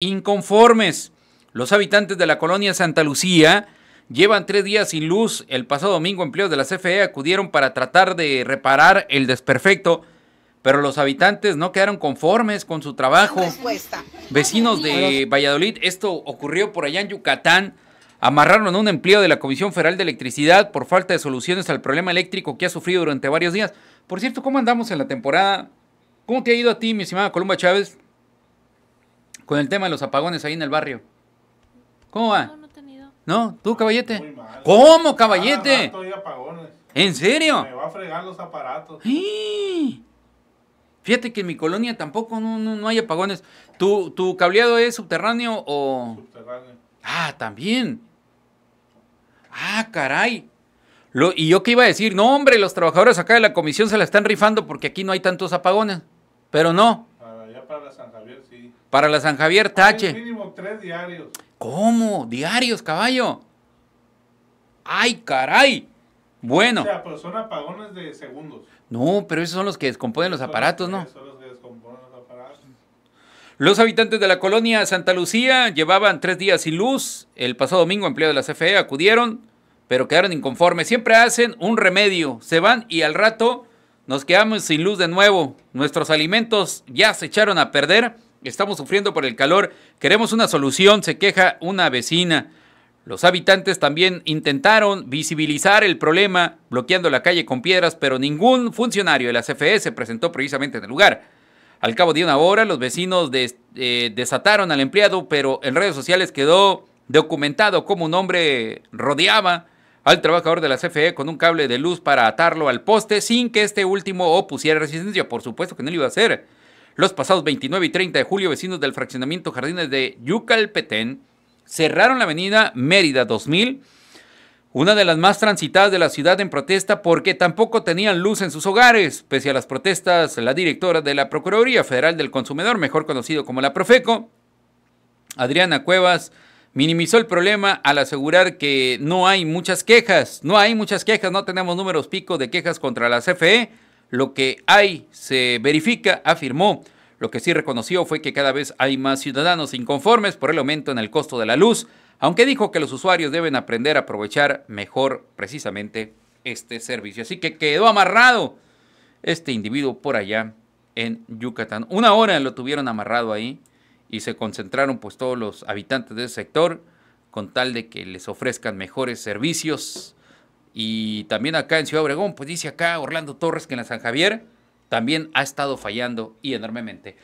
inconformes. Los habitantes de la colonia Santa Lucía llevan tres días sin luz. El pasado domingo empleos de la CFE acudieron para tratar de reparar el desperfecto, pero los habitantes no quedaron conformes con su trabajo. Vecinos de Valladolid, esto ocurrió por allá en Yucatán. Amarraron un empleo de la Comisión Federal de Electricidad por falta de soluciones al problema eléctrico que ha sufrido durante varios días. Por cierto, ¿cómo andamos en la temporada? ¿Cómo te ha ido a ti, mi estimada Columba Chávez? con el tema de los apagones ahí en el barrio? ¿Cómo va? No, no he tenido. ¿No? ¿Tú, caballete? ¿Cómo, caballete? apagones. ¿En serio? Me va a fregar los aparatos. Fíjate que en mi colonia tampoco no, hay apagones. ¿Tu, cableado es subterráneo o...? Subterráneo. Ah, también. Ah, caray. Lo, y yo qué iba a decir, no, hombre, los trabajadores acá de la comisión se la están rifando porque aquí no hay tantos apagones. Pero no, para la San Javier, sí. Para la San Javier, tache. mínimo tres diarios. ¿Cómo? ¿Diarios, caballo? ¡Ay, caray! Bueno. O sea, pero pues son apagones de segundos. No, pero esos son los que descomponen los aparatos, ¿no? Son los que descomponen los aparatos. Los habitantes de la colonia Santa Lucía llevaban tres días sin luz. El pasado domingo, empleados de la CFE acudieron, pero quedaron inconformes. Siempre hacen un remedio. Se van y al rato nos quedamos sin luz de nuevo. Nuestros alimentos ya se echaron a perder. Estamos sufriendo por el calor. Queremos una solución, se queja una vecina. Los habitantes también intentaron visibilizar el problema bloqueando la calle con piedras, pero ningún funcionario de la CFE se presentó precisamente en el lugar. Al cabo de una hora, los vecinos eh, desataron al empleado, pero en redes sociales quedó documentado cómo un hombre rodeaba al trabajador de la CFE con un cable de luz para atarlo al poste sin que este último opusiera resistencia. Por supuesto que no lo iba a hacer. Los pasados 29 y 30 de julio, vecinos del fraccionamiento Jardines de Yucalpetén cerraron la avenida Mérida 2000, una de las más transitadas de la ciudad en protesta porque tampoco tenían luz en sus hogares. Pese a las protestas, la directora de la Procuraduría Federal del Consumidor, mejor conocido como la Profeco, Adriana Cuevas, minimizó el problema al asegurar que no hay muchas quejas, no hay muchas quejas, no tenemos números pico de quejas contra la CFE, lo que hay se verifica, afirmó. Lo que sí reconoció fue que cada vez hay más ciudadanos inconformes por el aumento en el costo de la luz, aunque dijo que los usuarios deben aprender a aprovechar mejor precisamente este servicio. Así que quedó amarrado este individuo por allá en Yucatán. Una hora lo tuvieron amarrado ahí y se concentraron pues todos los habitantes de ese sector con tal de que les ofrezcan mejores servicios. Y también acá en Ciudad Obregón, pues dice acá Orlando Torres que en la San Javier también ha estado fallando y enormemente.